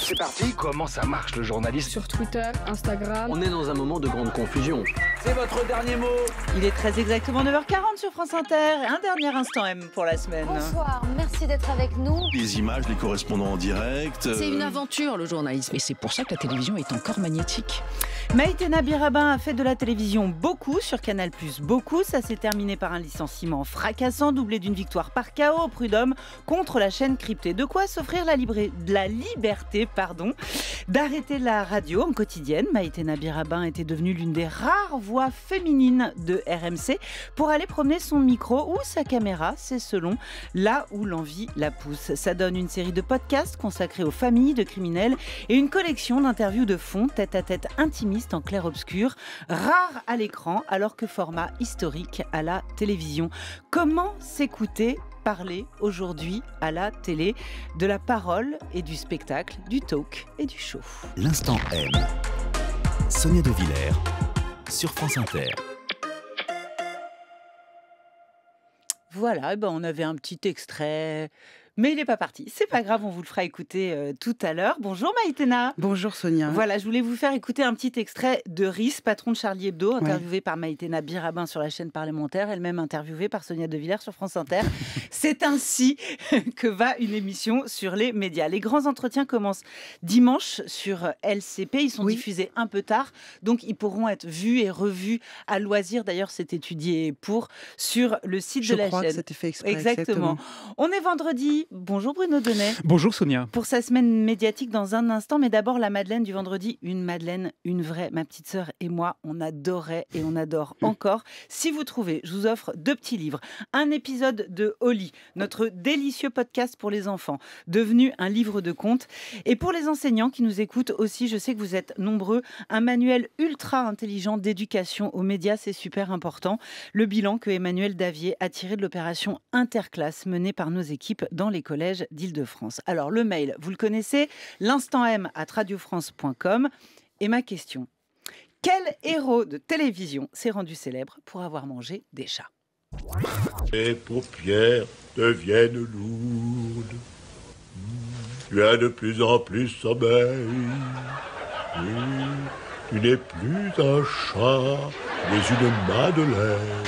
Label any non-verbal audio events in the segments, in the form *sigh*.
c'est parti. Comment ça marche le journalisme Sur Twitter, Instagram. On est dans un moment de grande confusion. C'est votre dernier mot. Il est très exactement 9h40 sur France Inter. un dernier instant M pour la semaine. Bonsoir, merci d'être avec nous. Les images, les correspondants en direct. C'est une euh, aventure le journalisme. Et c'est pour ça que la télévision est encore magnétique. Maïtena Birabin a fait de la télévision beaucoup sur Canal+. Plus, Beaucoup, ça s'est terminé par un licenciement fracassant doublé d'une victoire par chaos au Prud'homme contre la chaîne cryptée. De quoi s'offrir la, la, liberté pardon, d'arrêter la radio en quotidienne. Maïtena Birabin était devenue l'une des rares voix voix féminine de RMC pour aller promener son micro ou sa caméra, c'est selon, là où l'envie la pousse. Ça donne une série de podcasts consacrés aux familles de criminels et une collection d'interviews de fond, tête à tête intimiste en clair-obscur, rare à l'écran alors que format historique à la télévision. Comment s'écouter parler aujourd'hui à la télé de la parole et du spectacle, du talk et du show. L'instant M. Sonia De Villers sur France Inter. Voilà, eh ben on avait un petit extrait mais il n'est pas parti. C'est pas grave, on vous le fera écouter euh, tout à l'heure. Bonjour Maïtena. Bonjour Sonia. Voilà, je voulais vous faire écouter un petit extrait de RIS, patron de Charlie Hebdo, interviewé par Maïtena Birabin sur la chaîne parlementaire, elle-même interviewée par Sonia De Villers sur France Inter. *laughs* C'est ainsi *laughs* que va une émission sur les médias. Les grands entretiens commencent dimanche sur euh, LCP. Ils sont diffusés un peu tard, donc ils pourront être vus et revus à loisir. D'ailleurs, c'est étudié pour sur le site de la crois Que fait exprès, exactement. On est vendredi. Bonjour Bruno Denet. Bonjour Sonia. Pour sa semaine médiatique dans un instant, mais d'abord la Madeleine du vendredi. Une Madeleine, une vraie. Ma petite sœur et moi, on adorait et on adore encore. Si vous trouvez, je vous offre deux petits livres. Un épisode de Holly, notre délicieux podcast pour les enfants, devenu un livre de contes. Et pour les enseignants qui nous écoutent aussi, je sais que vous êtes nombreux, un manuel ultra intelligent d'éducation aux médias, c'est super important. Le bilan que Emmanuel Davier a tiré de l'opération Interclasse menée par nos équipes dans les collèges d'Île-de-France. Alors le mail, vous le connaissez, l'instant M à radiofrance.com. Et ma question, quel héros de télévision s'est rendu célèbre pour avoir mangé des chats Les paupières deviennent lourdes. Tu as de plus en plus sommeil. Tu n'es plus un chat, mais une madeleine.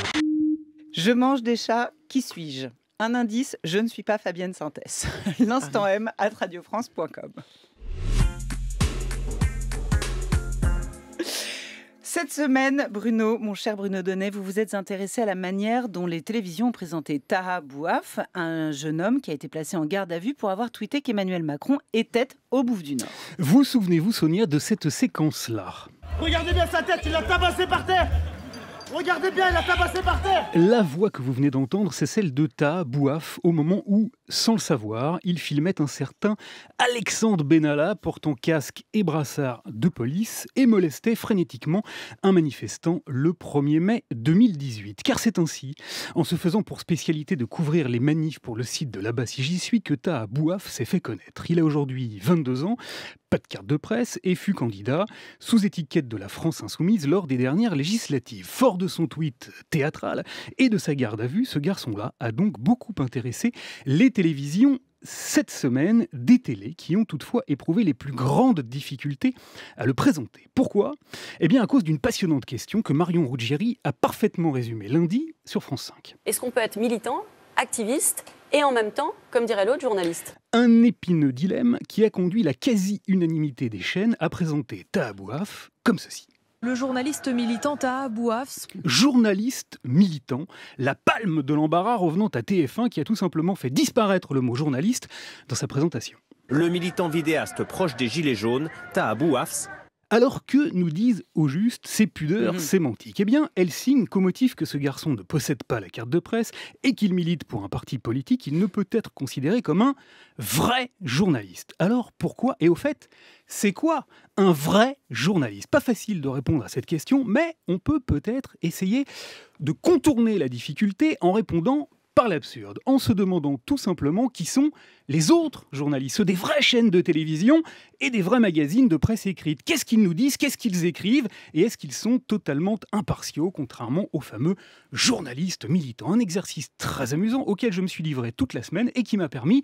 Je mange des chats, qui suis-je un indice, je ne suis pas Fabienne Santès. *laughs* L'instant M à radiofrance.com. Cette semaine, Bruno, mon cher Bruno Donnet, vous vous êtes intéressé à la manière dont les télévisions ont présenté Taha Bouaf, un jeune homme qui a été placé en garde à vue pour avoir tweeté qu'Emmanuel Macron était au bout du Nord. Vous souvenez-vous, Sonia, de cette séquence-là Regardez bien sa tête, il a tabassé par terre Regardez bien, il a tabassé par terre La voix que vous venez d'entendre, c'est celle de Ta Bouaf au moment où sans le savoir, il filmait un certain Alexandre Benalla portant casque et brassard de police et molestait frénétiquement un manifestant le 1er mai 2018. Car c'est ainsi, en se faisant pour spécialité de couvrir les manifs pour le site de là-bas si j'y suis, que Taha Bouaf s'est fait connaître. Il a aujourd'hui 22 ans, pas de carte de presse et fut candidat sous étiquette de la France insoumise lors des dernières législatives. Fort de son tweet théâtral et de sa garde à vue, ce garçon-là a donc beaucoup intéressé les télévision cette semaine des télés qui ont toutefois éprouvé les plus grandes difficultés à le présenter. Pourquoi Eh bien à cause d'une passionnante question que Marion Ruggieri a parfaitement résumée lundi sur France 5. Est-ce qu'on peut être militant, activiste et en même temps, comme dirait l'autre journaliste Un épineux dilemme qui a conduit la quasi-unanimité des chaînes à présenter Tahabouaf comme ceci. Le journaliste militant à Bouafs. Journaliste militant, la palme de l'embarras revenant à TF1 qui a tout simplement fait disparaître le mot journaliste dans sa présentation. Le militant vidéaste proche des Gilets jaunes, Taha Bouafs, alors que nous disent au juste ces pudeurs mhm. sémantiques Eh bien, elles signent qu'au motif que ce garçon ne possède pas la carte de presse et qu'il milite pour un parti politique, il ne peut être considéré comme un vrai journaliste. Alors pourquoi Et au fait, c'est quoi un vrai journaliste Pas facile de répondre à cette question, mais on peut peut-être essayer de contourner la difficulté en répondant par l'absurde, en se demandant tout simplement qui sont les autres journalistes, ceux des vraies chaînes de télévision et des vrais magazines de presse écrite. Qu'est-ce qu'ils nous disent, qu'est-ce qu'ils écrivent, et est-ce qu'ils sont totalement impartiaux, contrairement aux fameux journalistes militants Un exercice très amusant auquel je me suis livré toute la semaine et qui m'a permis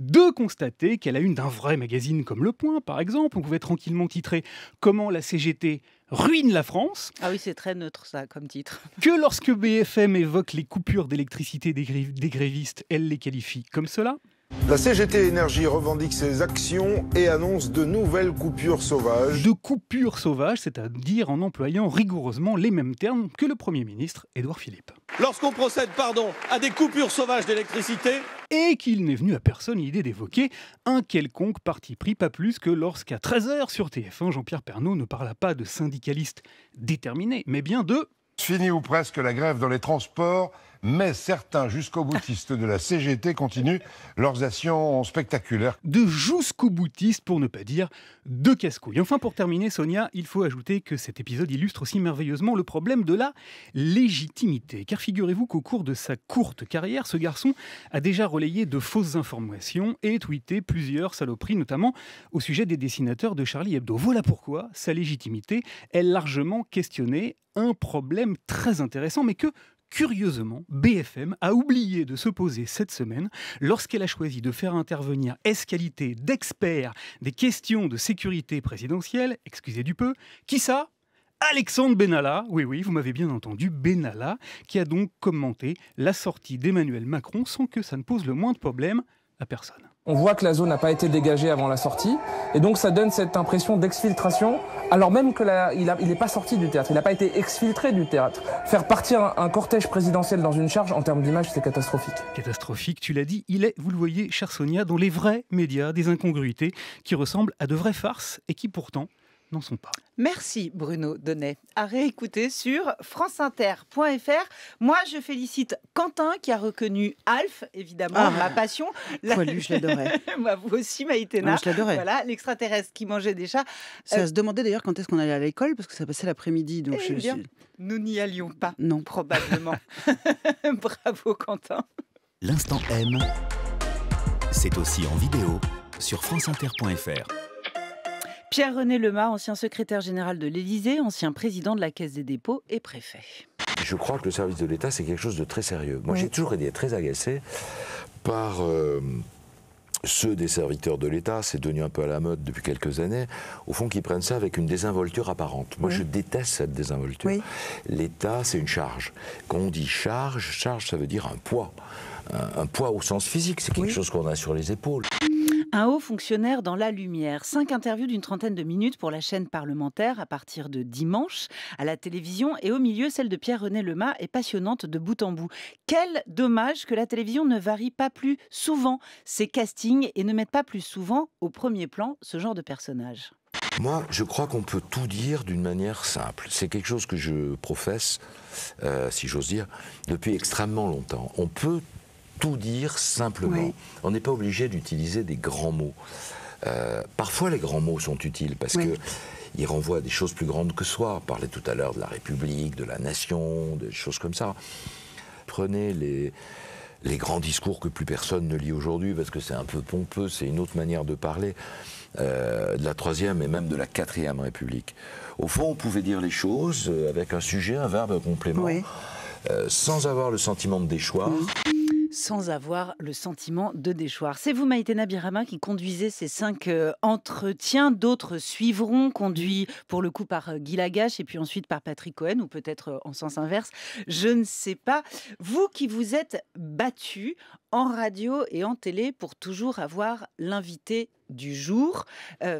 de constater qu'elle a une d'un vrai magazine comme Le Point, par exemple, on pouvait tranquillement titrer Comment la CGT ruine la France. Ah oui, c'est très neutre ça comme titre. *laughs* Que lorsque BFM évoque les coupures d'électricité des grévistes, elle les qualifie comme cela. La CGT Énergie revendique ses actions et annonce de nouvelles coupures sauvages. De coupures sauvages, c'est-à-dire en employant rigoureusement les mêmes termes que le Premier ministre Édouard Philippe. Lorsqu'on procède, pardon, à des coupures sauvages d'électricité, et qu'il n'est venu à personne l'idée d'évoquer un quelconque parti pris, pas plus que lorsqu'à 13h sur TF1, Jean-Pierre Pernaud ne parla pas de syndicalistes déterminés, mais bien de... Fini ou presque la grève dans les transports mais certains jusqu'au boutistes de la CGT continuent leurs actions spectaculaires. De jusqu'au boutistes, pour ne pas dire de casse Et Enfin, pour terminer, Sonia, il faut ajouter que cet épisode illustre aussi merveilleusement le problème de la légitimité. Car figurez-vous qu'au cours de sa courte carrière, ce garçon a déjà relayé de fausses informations et tweeté plusieurs saloperies, notamment au sujet des dessinateurs de Charlie Hebdo. Voilà pourquoi sa légitimité est largement questionnée un problème très intéressant, mais que Curieusement, BFM a oublié de se poser cette semaine lorsqu'elle a choisi de faire intervenir Escalité d'expert des questions de sécurité présidentielle, excusez du peu, qui ça Alexandre Benalla, oui oui, vous m'avez bien entendu, Benalla, qui a donc commenté la sortie d'Emmanuel Macron sans que ça ne pose le moindre problème à personne. On voit que la zone n'a pas été dégagée avant la sortie. Et donc ça donne cette impression d'exfiltration, alors même qu'il il n'est pas sorti du théâtre, il n'a pas été exfiltré du théâtre. Faire partir un, cortège présidentiel dans une charge, en termes d'image, c'est catastrophique. Catastrophique, tu l'as dit, il est, vous le voyez, cher Sonia, dans les vrais médias, des incongruités qui ressemblent à de vraies farces et qui pourtant n'en sont pas. Merci Bruno Donnet. À réécouter sur franceinter.fr. Moi, je félicite Quentin qui a reconnu Alf, évidemment, ah. ma passion. La... lui je l'adorais. *laughs* Moi, vous aussi, Maïtena. Ah, je l'adorais. Voilà, l'extraterrestre qui mangeait des chats. Ça euh, se demandait d'ailleurs quand est-ce qu'on allait à l'école, parce que ça passait l'après-midi. Donc eh nous n'y allions pas. Non. Probablement. *laughs* *laughs* Bravo Quentin. L'instant M, c'est aussi en vidéo sur franceinter.fr. Pierre-René Lemas, ancien secrétaire général de l'Élysée, ancien président de la Caisse des dépôts et préfet. Je crois que le service de l'État, c'est quelque chose de très sérieux. Moi, j'ai toujours été très agacé par... Euh, ceux des serviteurs de l'État, c'est devenu un peu à la mode depuis quelques années, au fond, qui prennent ça avec une désinvolture apparente. Moi, je déteste cette désinvolture. L'État, c'est une charge. Quand on dit charge, charge, ça veut dire un poids. Un, poids au sens physique, c'est quelque chose qu'on a sur les épaules. Un haut fonctionnaire dans la lumière. Cinq interviews d'une trentaine de minutes pour la chaîne parlementaire à partir de dimanche à la télévision et au milieu celle de Pierre-René Lemas est passionnante de bout en bout. Quel dommage que la télévision ne varie pas plus souvent ses castings et ne mette pas plus souvent au premier plan ce genre de personnage. Moi, je crois qu'on peut tout dire d'une manière simple. C'est quelque chose que je professe, euh, si j'ose dire, depuis extrêmement longtemps. On peut tout dire simplement. On n'est pas obligé d'utiliser des grands mots. Euh, parfois, les grands mots sont utiles parce que qu'ils renvoient à des choses plus grandes que soi. On parlait tout à l'heure de la République, de la nation, des choses comme ça. Prenez les, les grands discours que plus personne ne lit aujourd'hui parce que c'est un peu pompeux, c'est une autre manière de parler. Euh, de la troisième et même de la quatrième République. Au fond, on pouvait dire les choses euh, avec un sujet, un verbe, un complément, sans avoir le sentiment de déchoir sans avoir le sentiment de déchoir. C'est vous, Maïté Birama, qui conduisez ces cinq euh, entretiens. D'autres suivront, conduits pour le coup par euh, Guy Lagache et puis ensuite par Patrick Cohen, ou peut-être euh, en sens inverse. Je ne sais pas. Vous qui vous êtes battu en radio et en télé pour toujours avoir l'invité du jour,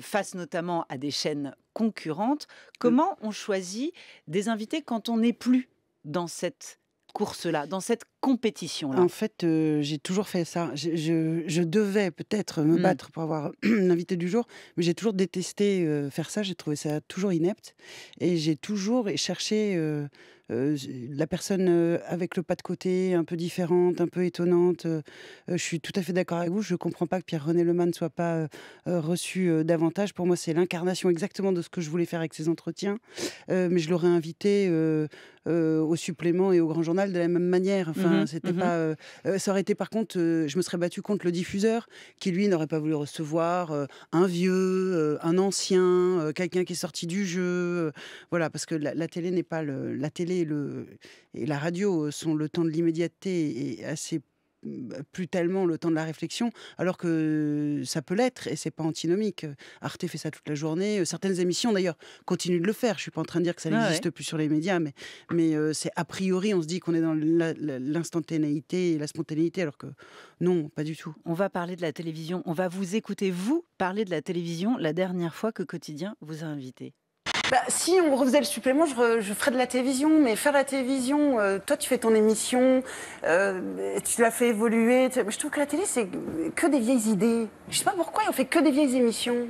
face notamment à des chaînes concurrentes. Comment on choisit des invités quand on n'est plus dans cette course-là, dans cette compétition-là En fait, euh, j'ai toujours fait ça. Je, devais peut-être me mm. battre pour avoir *clears throat* l'invité du jour, mais j'ai toujours détesté euh, faire ça. J'ai trouvé ça toujours inepte. Et j'ai toujours cherché euh, la personne avec le pas de côté, un peu différente, un peu étonnante. je suis tout à fait d'accord avec vous. Je ne comprends pas que Pierre-René Lemann ne soit pas reçu davantage. Pour moi, c'est l'incarnation exactement de ce que je voulais faire avec ces entretiens. mais je l'aurais invité au supplément et au grand journal de la même manière. Enfin, Mmh c'était mmh pas. Euh, euh, ça aurait été par contre, euh, je me serais battue contre le diffuseur qui lui n'aurait pas voulu recevoir un vieux, un ancien, quelqu'un qui est sorti du jeu. voilà, parce que la, télé n'est pas la télé et, et la radio sont le temps de l'immédiateté et assez bah, plus tellement le temps de la réflexion, alors que euh, ça peut l'être et c'est pas antinomique. Arte fait ça toute la journée. Euh, certaines émissions d'ailleurs continuent de le faire. Je suis pas en train de dire que ça n'existe plus sur les médias, mais, euh, c'est a priori on se dit qu'on est dans l'instantanéité et la spontanéité, alors que non, pas du tout. On va parler de la télévision. On va vous écouter vous parler de la télévision la dernière fois que Quotidien vous a invité. Bah, si on refaisait le supplément, je, ferais de la télévision. Mais faire la télévision, euh, toi, tu fais ton émission, euh, tu la fais évoluer. Je trouve que la télé, c'est que des vieilles idées. Je sais pas pourquoi on fait que des vieilles émissions.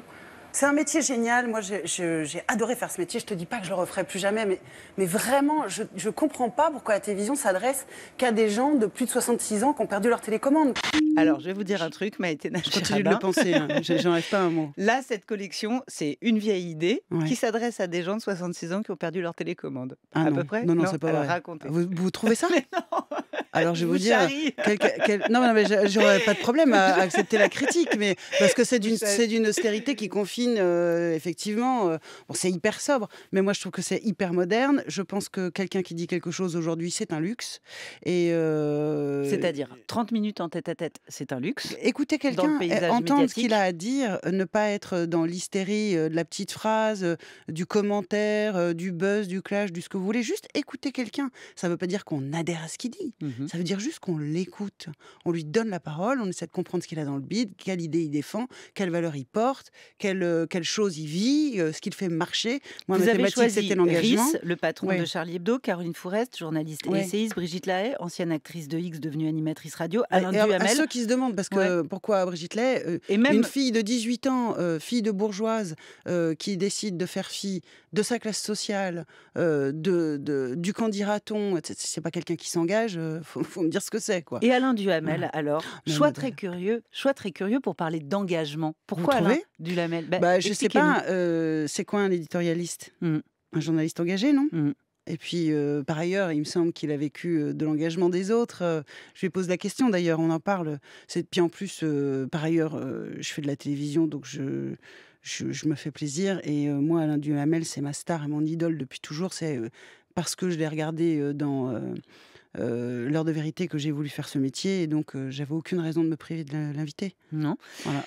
C'est un métier génial. Moi, j'ai adoré faire ce métier. Je te dis pas que je le referai plus jamais, mais, vraiment, je, je comprends pas pourquoi la télévision s'adresse qu'à des gens de plus de 66 ans qui ont perdu leur télécommande. Alors, mmh. je vais vous dire un truc, Maëté Je continue de le penser, hein. j'en reste pas un mot. Là, cette collection, c'est une vieille idée qui s'adresse à des gens de 66 ans qui ont perdu leur télécommande. Ah à peu près Non, non, c'est pas vrai. Vous, vous trouvez ça *laughs* Alors je vais vous, non, mais j'aurais pas de problème à *laughs* accepter la critique, mais parce que c'est d'une c'est d'une austérité qui confine euh, effectivement. Euh, c'est hyper sobre, mais moi je trouve que c'est hyper moderne. Je pense que quelqu'un qui dit quelque chose aujourd'hui, c'est un luxe. Et euh, c'est-à-dire 30 minutes en tête à tête, c'est un luxe. Écouter quelqu'un, eh, entendre ce qu'il a à dire, ne pas être dans l'hystérie de la petite phrase, du commentaire, du buzz, du clash, du ce que vous voulez. Juste écouter quelqu'un. Ça ne veut pas dire qu'on adhère à ce qu'il dit. Mmh ça veut dire juste qu'on l'écoute, on lui donne la parole, on essaie de comprendre ce qu'il a dans le bide, quelle idée il défend, quelle valeur il porte, quelle, euh, quelle chose il vit, euh, ce qu'il fait marcher. Moi, Vous avez choisi le patron de Charlie Hebdo, Caroline Fourest, journaliste et essayiste, Brigitte Lahaye, ancienne actrice de X devenue animatrice radio, Alain Duhamel. À ceux qui se demandent, parce que pourquoi Brigitte Lahaye euh, Une fille de 18 ans, fille de bourgeoise, qui décide de faire fi de sa classe sociale, de, de, du candidaton, c'est pas quelqu'un qui s'engage, il faut me dire ce que c'est. quoi. Et Alain Duhamel, ah. alors, choix bah. très curieux, choix très curieux pour parler d'engagement. Pourquoi Alain Duhamel bah, bah, Je sais pas, euh, c'est quoi un éditorialiste mmh. Un journaliste engagé, non mmh. Et puis, euh, par ailleurs, il me semble qu'il a vécu euh, de l'engagement des autres. je lui pose la question, d'ailleurs, on en parle. Puis en plus, par ailleurs, je fais de la télévision, donc je, je, je me fais plaisir. Et moi, Alain Duhamel, c'est ma star et mon idole depuis toujours. C'est parce que je l'ai regardé dans... Euh, l'heure de vérité que j'ai voulu faire ce métier et donc euh, j'avais aucune raison de me priver de l'inviter. Non. Voilà.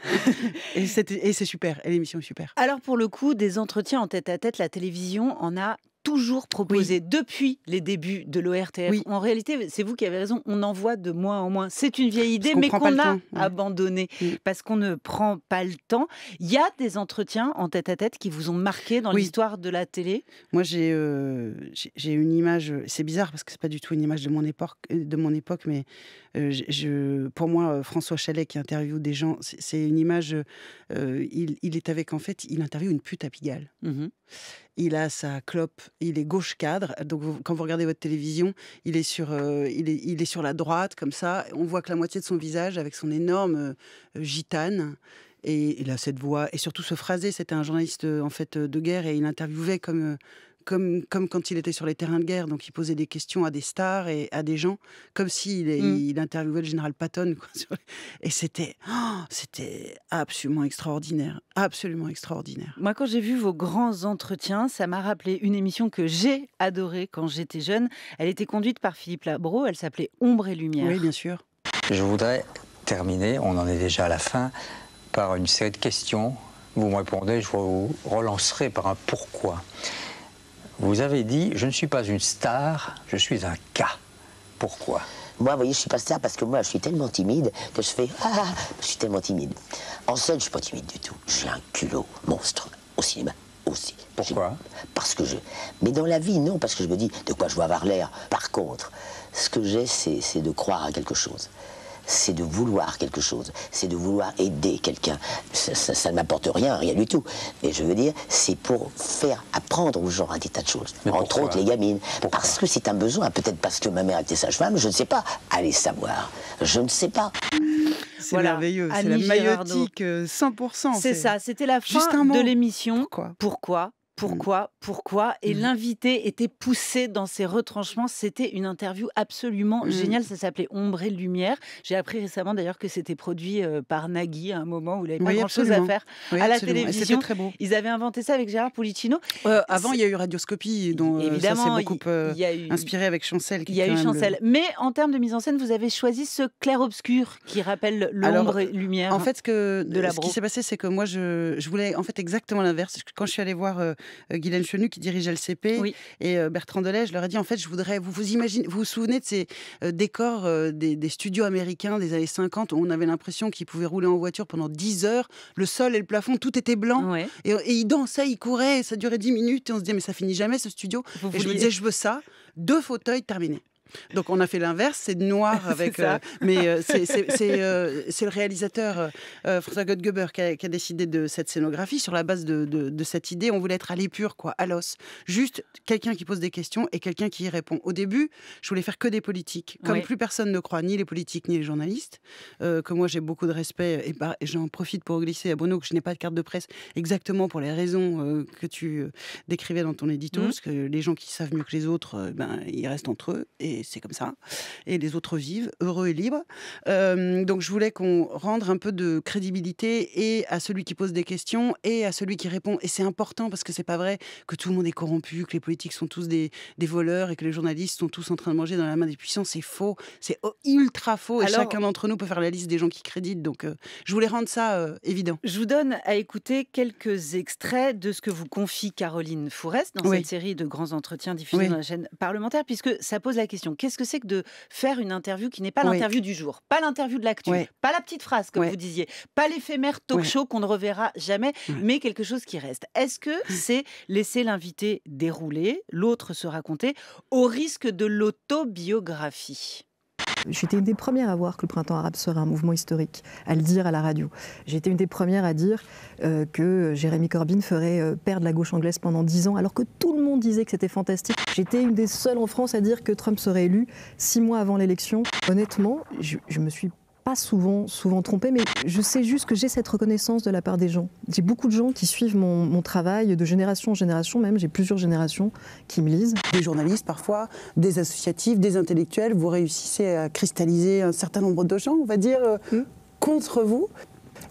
*laughs* et c'est super, et l'émission est super. Alors pour le coup, des entretiens en tête à tête, la télévision en a toujours proposé depuis les débuts de l'ORTF. En réalité, c'est vous qui avez raison, on en voit de moins en moins. C'est une vieille idée, mais qu'on a abandonnée mm. parce qu'on ne prend pas le temps. Il y a des entretiens en tête à tête qui vous ont marqué dans l'histoire de la télé. Moi, euh, j'ai une image. C'est bizarre parce que c'est pas du tout une image de mon époque, euh, de mon époque, mais euh, je, pour moi, François Chalet qui interviewe des gens, c'est une image. il, est avec en fait, il interviewe une pute à Pigalle. Mmh il a sa clope, il est gauche cadre. Donc quand vous regardez votre télévision, il est sur, euh, il, il est, sur la droite comme ça. On voit que la moitié de son visage avec son énorme euh, gitane. Et il a cette voix et surtout ce phrasé. C'était un journaliste en fait de guerre et il interviewait comme euh, comme, quand il était sur les terrains de guerre, donc il posait des questions à des stars et à des gens, comme s'il mm. il interviewait le général Patton. *laughs* Et c'était oh, c'était absolument extraordinaire, absolument extraordinaire. Moi, quand j'ai vu vos grands entretiens, ça m'a rappelé une émission que j'ai adorée quand j'étais jeune. Elle était conduite par Philippe Labro, elle s'appelait Ombre et Lumière. Oui, bien sûr. Je voudrais terminer, on en est déjà à la fin, par une série de questions. Vous me répondez, je vous relancerai par un pourquoi. Vous avez dit, je ne suis pas une star, je suis un cas. Pourquoi moi, vous voyez, je suis pas star parce que moi, je suis tellement timide que je fais ah, ah je suis tellement timide. En scène, je suis pas timide du tout. J'ai un culot monstre au cinéma aussi. Pourquoi Parce que je. Mais dans la vie, non, parce que je me dis de quoi je veux avoir l'air. Par contre, ce que j'ai, c'est de croire à quelque chose c'est de vouloir quelque chose, c'est de vouloir aider quelqu'un. Ça, ne m'apporte rien, rien du tout. Mais je veux dire, c'est pour faire apprendre aux gens un des tas de choses. Entre autres, les gamines. parce que c'est un besoin. Peut-être parce que ma mère était sage-femme, je ne sais pas. Allez savoir. Je ne sais pas. C'est merveilleux. C'est la maïotique 100%. Euh, c'est ça. C'était la fin de l'émission. Pourquoi pourquoi, mm. pourquoi. Et mm. l'invité était poussé dans ses retranchements. C'était une interview absolument mm. géniale. Ça s'appelait Ombre et Lumière. J'ai appris récemment d'ailleurs que c'était produit euh, par Nagui à un moment où il n'avait pas grand-chose à faire à la télévision. Très beau. Ils avaient inventé ça avec Gérard Policino. Euh, avant, il y a eu Radioscopie, dont euh, Évidemment, ça s'est beaucoup inspiré avec Chancel. Il y a eu Chancel. Mais en termes de mise en scène, vous avez choisi ce clair-obscur qui rappelle l'ombre et lumière. En fait, ce qui s'est passé, c'est que moi, je, voulais en fait exactement l'inverse. Quand je suis allée voir... Euh, Guylaine Chenu qui dirigeait le CP et euh, Bertrand Delay, je leur ai dit en fait, je voudrais vous vous imaginez, vous souvenez de ces euh, décors des, studios américains des années 50 où on avait l'impression qu'ils pouvaient rouler en voiture pendant 10 heures, le sol et le plafond tout était blanc et, ils dansaient, ils couraient, ça durait 10 minutes et on se disait mais ça finit jamais ce studio et je me disais je veux ça, deux fauteuils terminés. Donc on a fait l'inverse, c'est noir *laughs* avec. Euh, mais euh, euh, c'est le réalisateur François Gottgeber qui a, décidé de cette scénographie sur la base de, cette idée. On voulait être à l'épure, quoi, à l'os. Juste quelqu'un qui pose des questions et quelqu'un qui y répond. Au début, je voulais faire que des politiques. Comme plus personne ne croit ni les politiques ni les journalistes, que moi j'ai beaucoup de respect bah, et, j'en profite pour glisser à Bruno que je n'ai pas de carte de presse exactement pour les raisons que tu décrivais dans ton édito, mmh. parce que les gens qui savent mieux que les autres, ben, ils restent entre eux. Et c'est comme ça. Et les autres vivent heureux et libres. Euh, donc je voulais qu'on rende un peu de crédibilité et à celui qui pose des questions et à celui qui répond. Et c'est important parce que c'est pas vrai que tout le monde est corrompu, que les politiques sont tous des, voleurs et que les journalistes sont tous en train de manger dans la main des puissants. C'est faux, c'est ultra faux. Et chacun d'entre nous peut faire la liste des gens qui créditent. Donc euh, je voulais rendre ça euh, évident. Je vous donne à écouter quelques extraits de ce que vous confie Caroline Fourest dans cette série de grands entretiens diffusés sur dans la chaîne parlementaire, puisque ça pose la question. Qu'est-ce que c'est que de faire une interview qui n'est pas l'interview du jour, pas l'interview de l'actu, pas la petite phrase, comme vous disiez, pas l'éphémère talk show qu'on ne reverra jamais, mais quelque chose qui reste Est-ce que c'est laisser l'invité dérouler, l'autre se raconter, au risque de l'autobiographie J'étais une des premières à voir que le printemps arabe serait un mouvement historique, à le dire à la radio. J'étais une des premières à dire euh, que Jérémy Corbyn ferait euh, perdre la gauche anglaise pendant 10 ans, alors que tout le monde disait que c'était fantastique. J'étais une des seules en France à dire que Trump serait élu six mois avant l'élection. Honnêtement, je me suis souvent, souvent trompée, mais je sais juste que j'ai cette reconnaissance de la part des gens. J'ai beaucoup de gens qui suivent mon, mon travail de génération en génération, même j'ai plusieurs générations qui me lisent. Des journalistes parfois, des associatifs, des intellectuels, vous réussissez à cristalliser un certain nombre de gens, on va dire, euh, hmm. contre vous.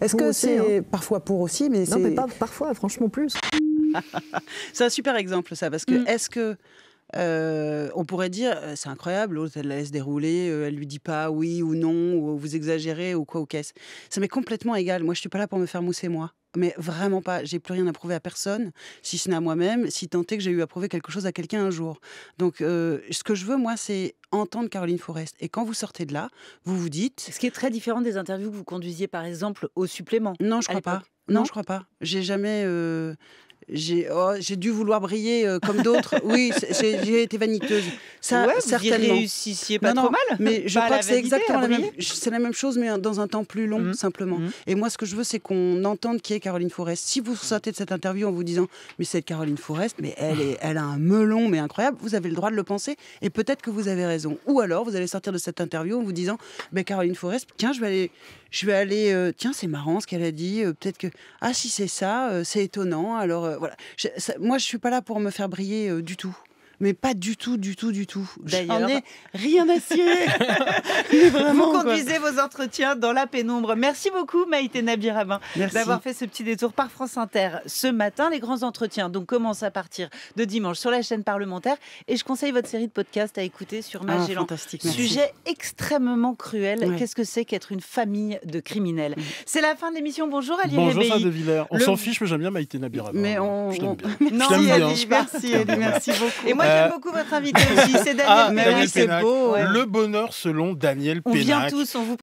Est-ce que c'est hein. parfois pour aussi, mais non, mais pas parfois, franchement plus. *laughs* c'est un super exemple ça, parce que hmm. est-ce que on pourrait dire, c'est incroyable, l'autre, elle la laisse dérouler, elle lui dit pas oui ou non, ou vous exagérez, ou quoi, ou qu'est-ce. Ça m'est complètement égal. Moi, je suis pas là pour me faire mousser, moi. Mais vraiment pas. J'ai plus rien à prouver à personne, si ce n'est à moi-même, si tant est que j'ai eu à prouver quelque chose à quelqu'un un jour. Donc, ce que je veux, moi, c'est entendre Caroline Forest. Et quand vous sortez de là, vous vous dites. Ce qui est très différent des interviews que vous conduisiez, par exemple, au supplément. Non, je crois pas. Non, je crois pas. J'ai jamais. Oh, j'ai dû vouloir briller euh, comme d'autres. *laughs* oui, j'ai été vaniteuse. Ça, certainement. Vous y réussissiez pas trop mal. Mais je crois que c'est exactement la même. C'est la même chose, mais euh, dans un temps plus long, mmh. simplement. Mmh. Et moi, ce que je veux, c'est qu'on entende qui est Caroline Forest. Si vous sortez de cette interview en vous disant, mais cette Caroline Forest, mais elle est, elle a un melon, mais incroyable. Vous avez le droit de le penser, et peut-être que vous avez raison. Ou alors, vous allez sortir de cette interview en vous disant, mais ben, Caroline Forest, tiens, je vais aller, je vais aller. Euh, tiens, c'est marrant ce qu'elle a dit. peut-être que ah si c'est ça, c'est étonnant. Alors voilà. Je, ne moi, je suis pas là pour me faire briller euh, du tout mais pas du tout, du tout, du tout. J'en ai rien à cirer. *laughs* Vous conduisez vos entretiens dans la pénombre. Merci beaucoup, Maïté Nabirabin, d'avoir fait ce petit détour par France Inter ce matin. Les grands entretiens donc commencent à partir de dimanche sur la chaîne parlementaire. Et je conseille votre série de podcasts à écouter sur ah, Magellan. Ah, Sujet extrêmement cruel. Qu'est-ce que c'est qu'être une famille de criminels C'est la fin de l'émission. Bonjour, Ali Bonjour, de Villers. On s'en fiche, mais j'aime bien Maïté Nabirabin. Mais hein. Je t'aime bien. *laughs* Non, Merci, merci beaucoup. Et moi, euh, J'aime beaucoup votre invité aussi, c'est Daniel ah, Pénac. Ah, beau, Le bonheur selon Daniel Pénac. On vient tous, on vous